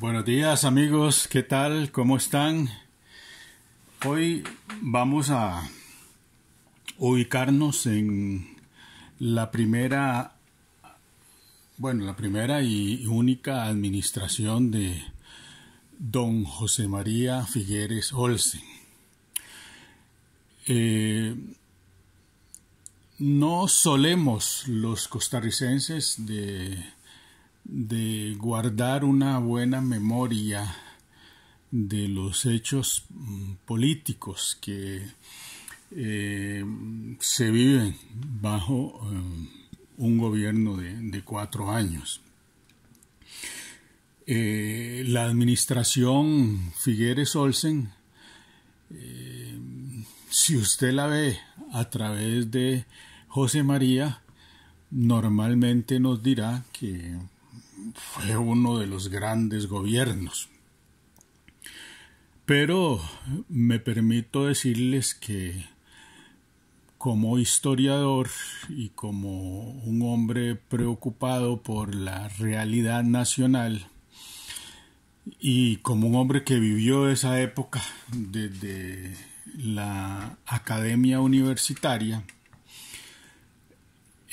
Buenos días amigos, ¿qué tal? ¿Cómo están? Hoy vamos a ubicarnos en la primera, bueno, la primera y única administración de don José María Figueres Olsen. Eh, no solemos los costarricenses de de guardar una buena memoria de los hechos mm, políticos que eh, se viven bajo eh, un gobierno de, cuatro años. Eh, la administración Figueres Olsen, si usted la ve a través de José María, normalmente nos dirá que fue uno de los grandes gobiernos. Pero me permito decirles que como historiador y como un hombre preocupado por la realidad nacional y como un hombre que vivió esa época desde la academia universitaria,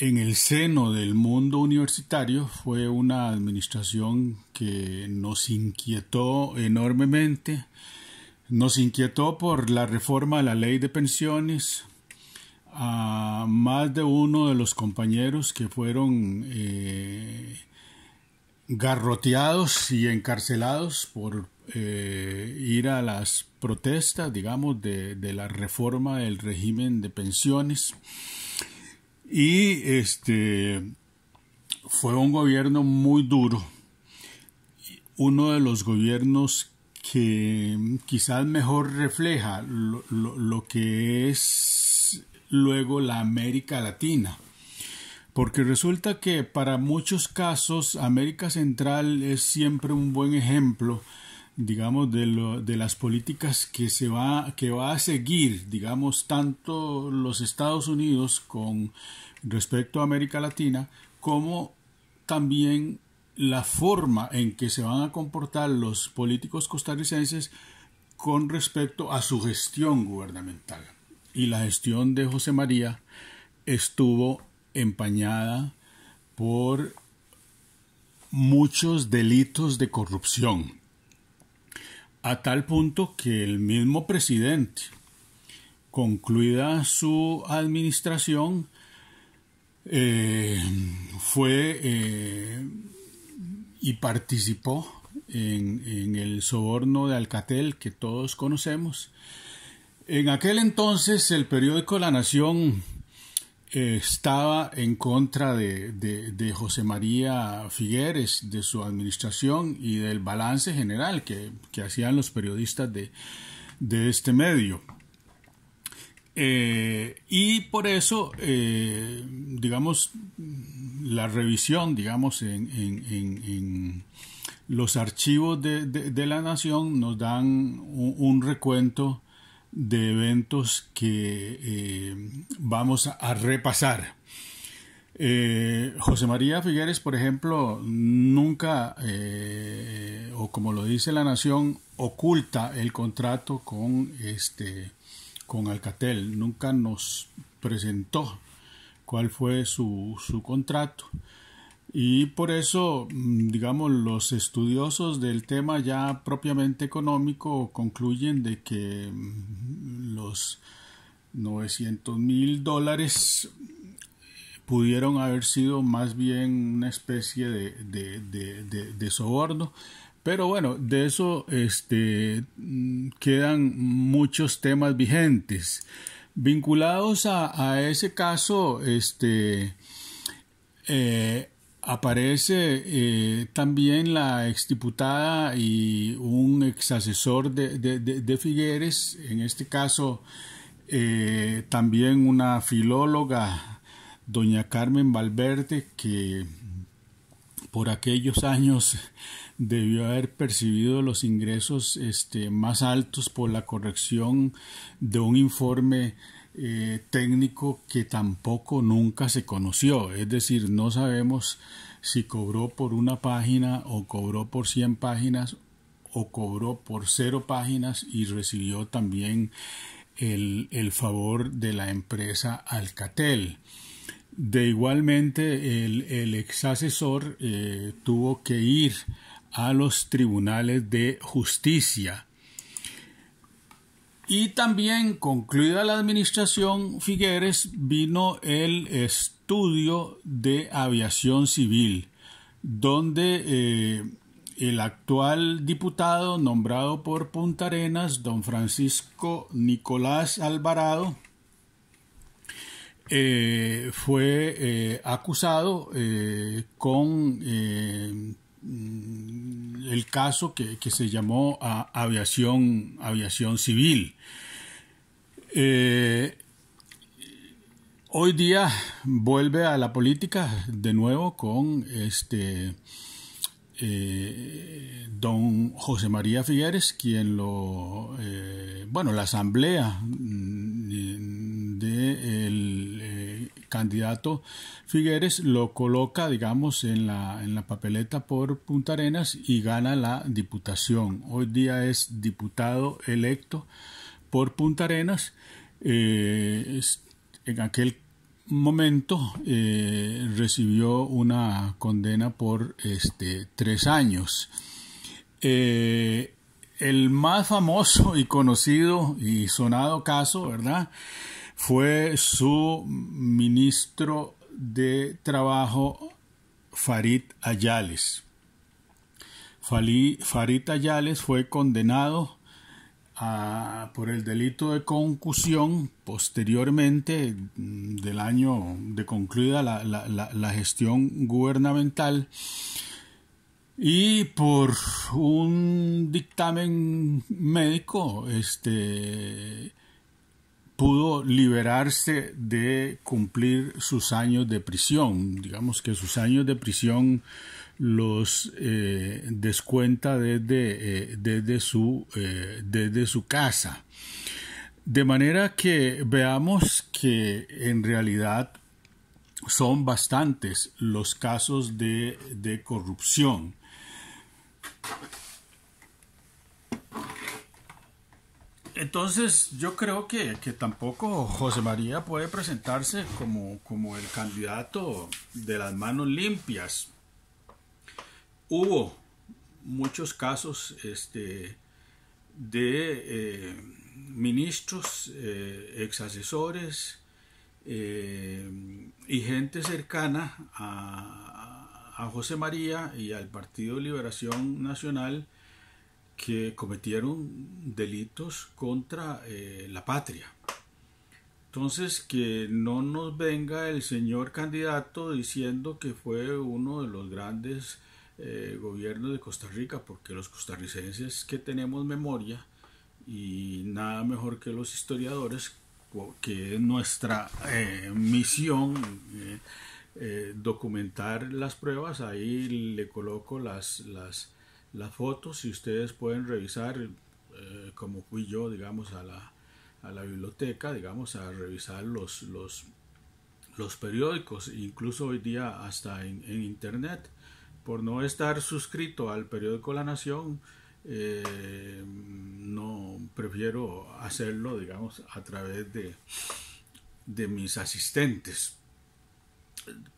en el seno del mundo universitario fue una administración que nos inquietó enormemente. Nos inquietó por la reforma de la ley de pensiones. A más de uno de los compañeros que fueron eh, garroteados y encarcelados por eh, ir a las protestas, digamos, de la reforma del régimen de pensiones. Y este fue un gobierno muy duro, uno de los gobiernos que quizás mejor refleja lo, que es luego la América Latina. Porque resulta que para muchos casos América Central es siempre un buen ejemplo digamos, de, lo, de, las políticas que se va, que va a seguir, digamos, tanto los Estados Unidos con respecto a América Latina, como también la forma en que se van a comportar los políticos costarricenses con respecto a su gestión gubernamental. Y la gestión de José María estuvo empañada por muchos delitos de corrupción, a tal punto que el mismo presidente, concluida su administración, eh, fue eh, y participó en, el soborno de Alcatel que todos conocemos. En aquel entonces el periódico La Nación eh, estaba en contra de, José María Figueres, de su administración y del balance general que, hacían los periodistas de este medio. Eh, y por eso, eh, digamos, la revisión, digamos, en, los archivos de, la nación nos dan un, recuento de eventos que eh, vamos a repasar. José María Figueres, por ejemplo, nunca, o como lo dice la Nación, oculta el contrato con este con Alcatel, nunca nos presentó cuál fue su, su contrato. Y por eso, mm, digamos, los estudiosos del tema ya propiamente económico concluyen de que mm, los 900 mil dólares pudieron haber sido más bien una especie de, de, de, de soborno pero bueno, de eso este, quedan muchos temas vigentes. Vinculados a, ese caso, este, eh, aparece eh, también la exdiputada y un exasesor de, de, Figueres, en este caso eh, también una filóloga, doña Carmen Valverde, que por aquellos años debió haber percibido los ingresos este, más altos por la corrección de un informe eh, técnico que tampoco nunca se conoció. Es decir, no sabemos si cobró por una página o cobró por 100 páginas o cobró por cero páginas y recibió también el, favor de la empresa Alcatel. De igualmente, el, el ex asesor eh, tuvo que ir a los tribunales de justicia. Y también, concluida la administración Figueres, vino el estudio de aviación civil, donde eh, el actual diputado nombrado por Punta Arenas, don Francisco Nicolás Alvarado, eh, fue eh, acusado con Mm, el caso que, se llamó ah, aviación, aviación civil. Eh, hoy día vuelve a la política de nuevo con este eh, don José María Figueres, quien lo, eh, bueno, la asamblea del mm, de candidato Figueres lo coloca, digamos, en la, en la papeleta por Punta Arenas y gana la diputación. Hoy día es diputado electo por Punta Arenas. Eh, en aquel momento eh, recibió una condena por este, tres años. Eh, el más famoso y conocido y sonado caso, ¿verdad? fue su ministro de Trabajo Farid Ayales. Farid Ayales fue condenado ah, por el delito de concusión posteriormente mm, del año de concluida la, la gestión gubernamental y por un dictamen médico este pudo liberarse de cumplir sus años de prisión. Digamos que sus años de prisión los eh, descuenta desde, eh, su, eh, desde su casa. De manera que veamos que en realidad son bastantes los casos de, de corrupción. Entonces, yo creo que, tampoco José María puede presentarse como, el candidato de las manos limpias. Hubo muchos casos este, de eh, ministros, exasesores eh, ex asesores eh, y gente cercana a, a José María y al Partido Liberación Nacional que cometieron delitos contra eh, la patria. Entonces, que no nos venga el señor candidato diciendo que fue uno de los grandes eh, gobiernos de Costa Rica, porque los costarricenses que tenemos memoria y nada mejor que los historiadores, que es nuestra eh, misión documentar las pruebas, ahí le coloco las, las las fotos si ustedes pueden revisar eh, como fui yo digamos a la, a la biblioteca digamos a revisar los, los, periódicos incluso hoy día hasta en, internet por no estar suscrito al periódico La Nación eh, no prefiero hacerlo digamos a través de de mis asistentes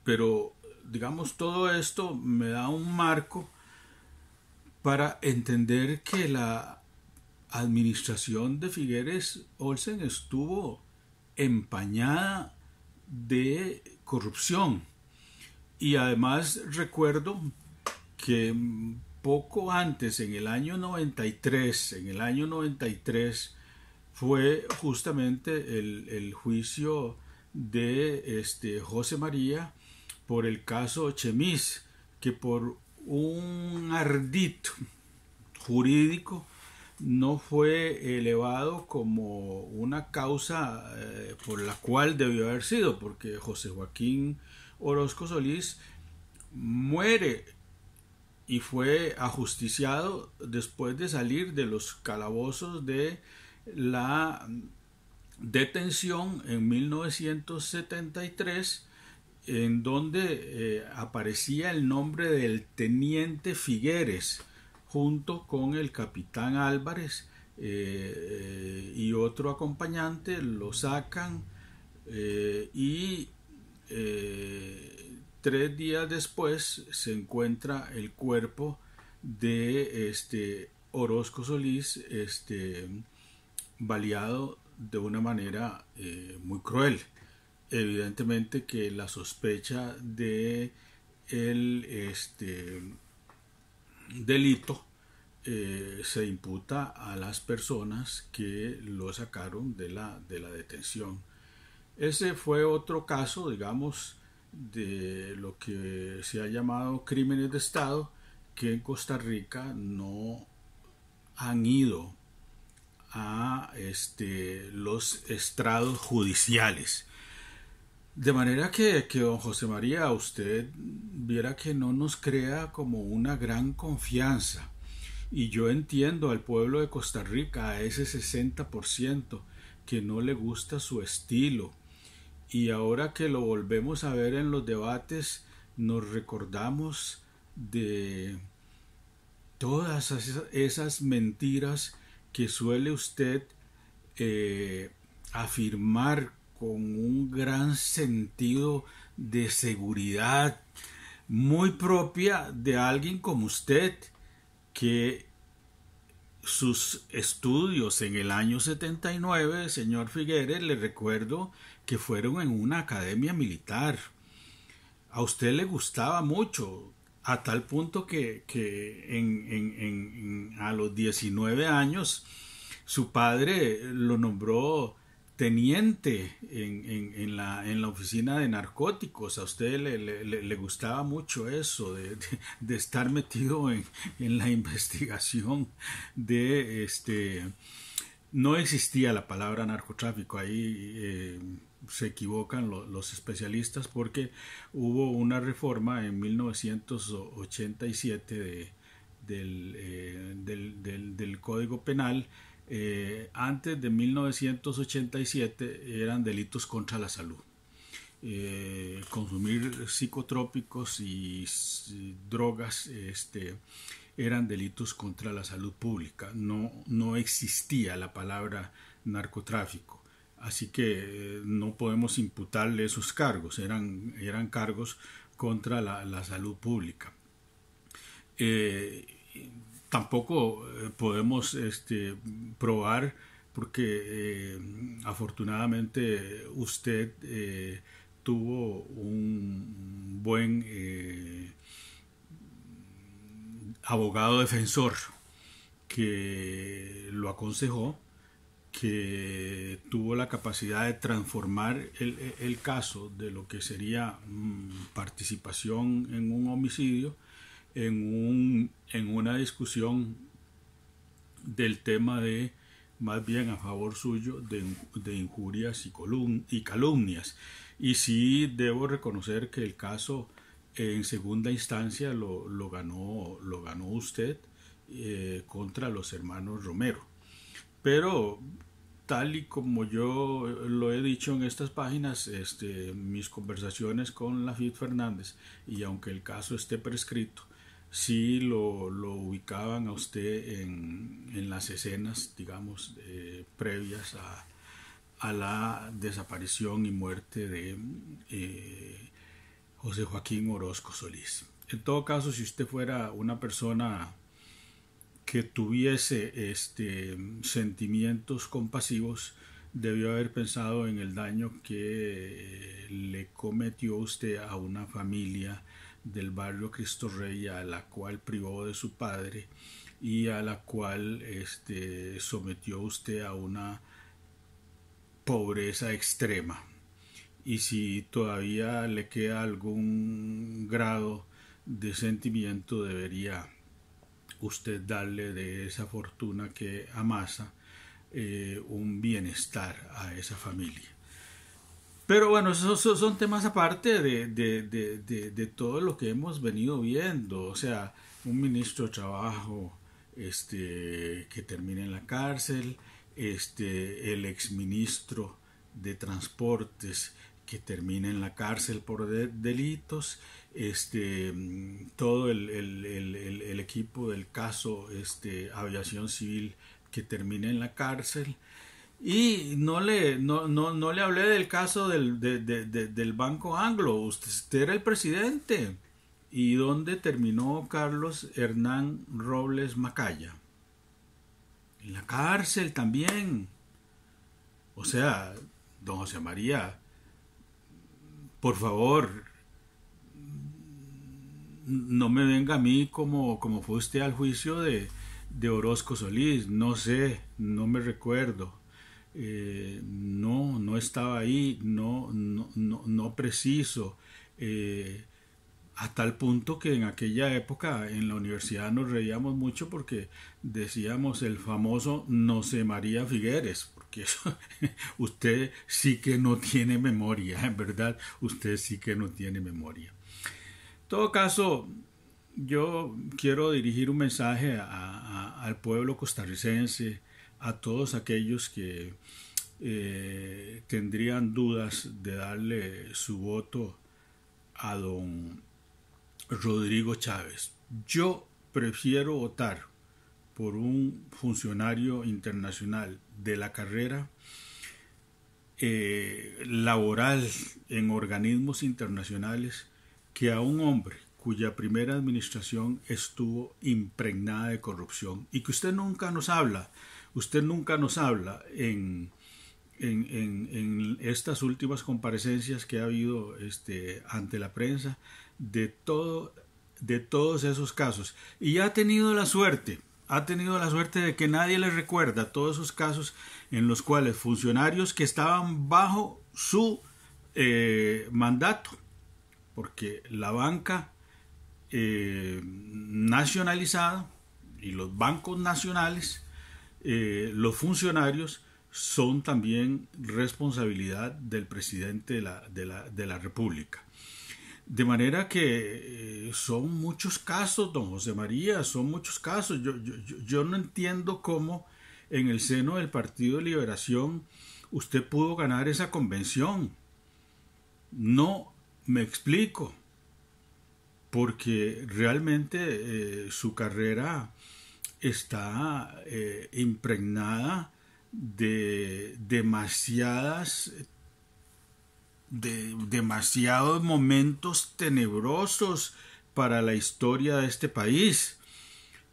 pero digamos todo esto me da un marco para entender que la administración de Figueres Olsen estuvo empañada de corrupción. Y además recuerdo que poco antes, en el año 93, en el año 93, fue justamente el, el juicio de este, José María por el caso Chemis, que por un ardito jurídico no fue elevado como una causa eh, por la cual debió haber sido, porque José Joaquín Orozco Solís muere y fue ajusticiado después de salir de los calabozos de la detención en 1973 en donde eh, aparecía el nombre del teniente Figueres junto con el capitán Álvarez eh, y otro acompañante, lo sacan eh, y tres días después se encuentra el cuerpo de este Orozco Solís este, baleado de una manera muy cruel evidentemente que la sospecha de el este, delito eh, se imputa a las personas que lo sacaron de la, detención. Ese fue otro caso, digamos, de lo que se ha llamado crímenes de Estado, que en Costa Rica no han ido a este, los estrados judiciales. De manera que, don José María, usted viera que no nos crea como una gran confianza. Y yo entiendo al pueblo de Costa Rica, a ese 60%, que no le gusta su estilo. Y ahora que lo volvemos a ver en los debates, nos recordamos de todas esas mentiras que suele usted eh, afirmar con un gran sentido de seguridad muy propia de alguien como usted que sus estudios en el año 79, señor Figueres, le recuerdo que fueron en una academia militar. A usted le gustaba mucho, a tal punto que, en, a los 19 años su padre lo nombró teniente en, la, oficina de narcóticos. A usted le, gustaba mucho eso, de, estar metido en, la investigación de este... No existía la palabra narcotráfico, ahí eh, se equivocan los especialistas porque hubo una reforma en 1987 eh, del Código Penal eh, antes de 1987 eran delitos contra la salud. Eh, consumir psicotrópicos y, drogas este, eran delitos contra la salud pública. No, no existía la palabra narcotráfico. Así que eh, no podemos imputarle esos cargos. Eran, eran cargos contra la, salud pública tampoco eh, podemos este, probar porque eh, afortunadamente usted eh, tuvo un buen abogado defensor que lo aconsejó, que tuvo la capacidad de transformar el, caso de lo que sería mm, participación en un homicidio en, una discusión del tema de más bien a favor suyo de, injurias y, y calumnias. Y sí debo reconocer que el caso eh, en segunda instancia lo, ganó, lo ganó usted eh, contra los hermanos Romero. Pero tal y como yo lo he dicho en estas páginas, este, mis conversaciones con la FIT Fernández, y aunque el caso esté prescrito, si lo, ubicaban a usted en, las escenas, digamos, eh, previas a, la desaparición y muerte de eh, José Joaquín Orozco Solís. En todo caso, si usted fuera una persona que tuviese este, sentimientos compasivos, debió haber pensado en el daño que eh, le cometió usted a una familia del barrio Cristo Rey, a la cual privó de su padre y a la cual este, sometió usted a una pobreza extrema. Y si todavía le queda algún grado de sentimiento, debería usted darle de esa fortuna que amasa eh, un bienestar a esa familia. Pero bueno, esos son temas aparte de, todo lo que hemos venido viendo. O sea, un ministro de Trabajo este, que termina en la cárcel, este, el exministro de Transportes que termina en la cárcel por delitos, este, todo el, equipo del caso este, Aviación Civil que termina en la cárcel. Y no le, no, no, le hablé del caso del, Banco Anglo. Usted era el presidente. ¿Y dónde terminó Carlos Hernán Robles Macaya? En la cárcel también. O sea, don José María, por favor, no me venga a mí como, como fue usted al juicio de, de Orozco Solís. No sé, no me recuerdo. Eh, no, no estaba ahí, no, no, preciso, eh, a hasta el punto que en aquella época en la universidad nos reíamos mucho porque decíamos el famoso no sé María Figueres, porque usted sí que no tiene memoria, en verdad, usted sí que no tiene memoria. En todo caso, yo quiero dirigir un mensaje al pueblo costarricense, a todos aquellos que eh, tendrían dudas de darle su voto a don Rodrigo Chávez. Yo prefiero votar por un funcionario internacional de la carrera eh, laboral en organismos internacionales que a un hombre cuya primera administración estuvo impregnada de corrupción y que usted nunca nos habla Usted nunca nos habla en, estas últimas comparecencias que ha habido este, ante la prensa de, todo, de todos esos casos. Y ha tenido la suerte, ha tenido la suerte de que nadie le recuerda todos esos casos en los cuales funcionarios que estaban bajo su eh, mandato, porque la banca eh, nacionalizada y los bancos nacionales eh, los funcionarios son también responsabilidad del presidente de la, República. De manera que eh, son muchos casos, don José María, son muchos casos. Yo, no entiendo cómo en el seno del Partido de Liberación usted pudo ganar esa convención. No me explico, porque realmente eh, su carrera está eh, impregnada de demasiadas de demasiados momentos tenebrosos para la historia de este país,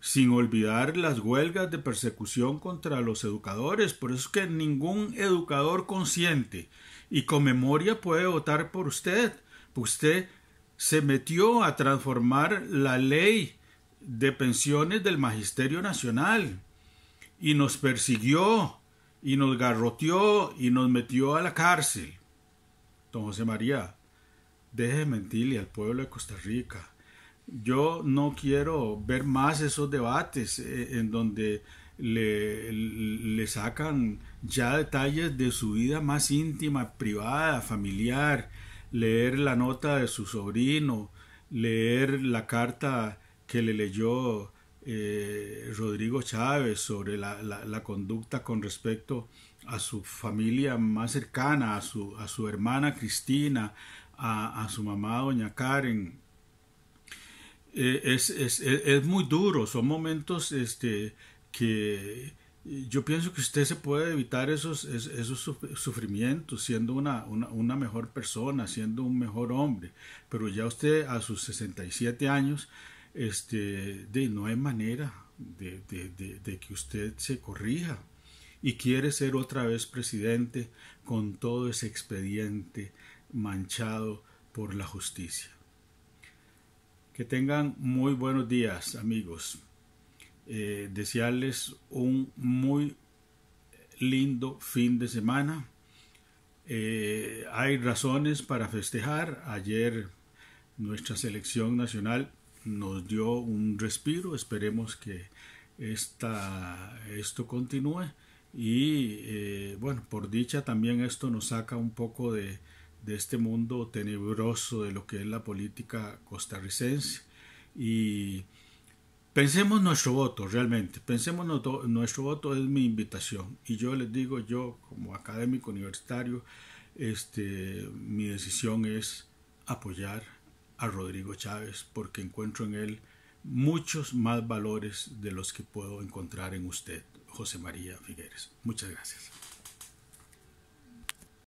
sin olvidar las huelgas de persecución contra los educadores. Por eso es que ningún educador consciente y con memoria puede votar por usted. Usted se metió a transformar la ley de pensiones del Magisterio Nacional y nos persiguió y nos garroteó y nos metió a la cárcel. Don José María, deje de mentirle al pueblo de Costa Rica. Yo no quiero ver más esos debates eh, en donde le, le sacan ya detalles de su vida más íntima, privada, familiar, leer la nota de su sobrino, leer la carta que le leyó eh, Rodrigo Chávez sobre la, la, conducta con respecto a su familia más cercana, a su, a su hermana Cristina, a, su mamá doña Karen. Eh, es, es, muy duro, son momentos este, que yo pienso que usted se puede evitar esos, esos sufrimientos siendo una, una, mejor persona, siendo un mejor hombre, pero ya usted a sus 67 años este, de, no hay manera de, que usted se corrija y quiere ser otra vez presidente con todo ese expediente manchado por la justicia. Que tengan muy buenos días amigos. Eh, desearles un muy lindo fin de semana. Eh, hay razones para festejar. Ayer nuestra selección nacional nos dio un respiro, esperemos que esta, esto continúe y eh, bueno, por dicha también esto nos saca un poco de, este mundo tenebroso de lo que es la política costarricense y pensemos nuestro voto realmente, pensemos nuestro voto es mi invitación y yo les digo yo como académico universitario, este, mi decisión es apoyar a Rodrigo Chávez porque encuentro en él muchos más valores de los que puedo encontrar en usted, José María Figueres. Muchas gracias.